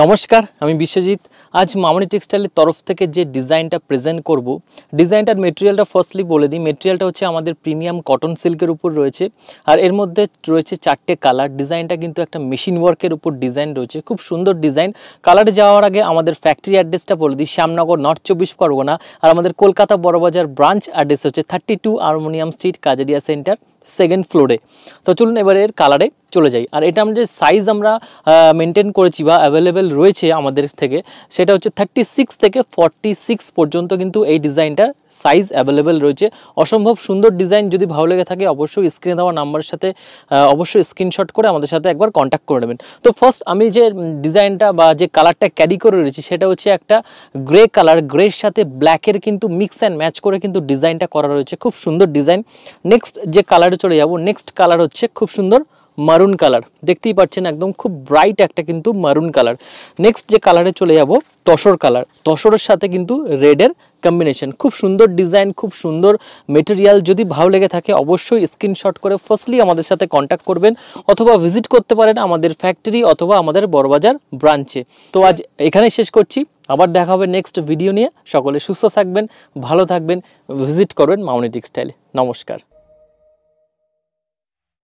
নমস্কার আমি বিশ্বজিৎ আজ মামনি টেক্সটাইলের তরফ থেকে যে ডিজাইনটা প্রেজেন্ট করব ডিজাইনটার মেটেরিয়ালটা ফার্স্টলি বলে দিই মেটেরিয়ালটা হচ্ছে আমাদের প্রিমিয়াম কটন সিল্কের উপর রয়েছে আর এর মধ্যে রয়েছে চারটে কালার ডিজাইনটা কিন্তু একটা মেশিন ওয়ার্কের উপর ডিজাইন রয়েছে খুব সুন্দর ডিজাইন কালারে যাওয়ার আগে আমাদের ফ্যাক্টরি অ্যাড্রেসটা বলে দিই শ্যামনগর নর্থ চব্বিশ পরগনা আর আমাদের কলকাতা বড়বাজার ব্রাঞ্চ অ্যাড্রেস হচ্ছে thirty two harmonium street Kajaria center second ফ্লোরে তো চলুন এবারে এর কালারে চলে যাই আর এটা আমরা যে সাইজ আমরা মেনটেন করেছি বা অ্যাভেলেবেল রয়েছে আমাদের থেকে সেটা হচ্ছে থার্টি সিক্স থেকে ফর্টি সিক্স পর্যন্ত কিন্তু এই ডিজাইনটার সাইজ অ্যাভেলেবেল রয়েছে অসম্ভব সুন্দর ডিজাইন যদি ভালো লেগে থাকে অবশ্যই স্ক্রিনে দেওয়া নাম্বারের সাথে অবশ্যই স্ক্রিনশট করে আমাদের সাথে একবার কন্ট্যাক্ট করে নেবেন তো ফার্স্ট আমি যে ডিজাইনটা বা যে কালারটা ক্যারি করে রয়েছি সেটা হচ্ছে একটা গ্রে কালার গ্রের সাথে ব্ল্যাকের কিন্তু মিক্স অ্যান্ড ম্যাচ করে কিন্তু ডিজাইনটা করা রয়েছে খুব সুন্দর ডিজাইন নেক্সট যে কালারে চলে যাব নেক্সট কালার হচ্ছে খুব সুন্দর মারুন কালার দেখতেই পাচ্ছেন একদম খুব ব্রাইট একটা কিন্তু মারুন কালার নেক্সট যে কালারে চলে যাব তসর কালার তসরের সাথে কিন্তু রেডের কম্বিনেশন খুব সুন্দর ডিজাইন খুব সুন্দর মেটেরিয়াল যদি ভালো লেগে থাকে অবশ্যই স্ক্রিনশট করে ফার্স্টলি আমাদের সাথে কন্ট্যাক্ট করবেন অথবা ভিজিট করতে পারেন আমাদের ফ্যাক্টরি অথবা আমাদের বড়বাজার ব্রাঞ্চে তো আজ এখানে শেষ করছি আবার দেখা হবে নেক্সট ভিডিও নিয়ে সকলে সুস্থ থাকবেন ভালো থাকবেন ভিজিট করবেন মাউনি টেক্সটাইল নমস্কার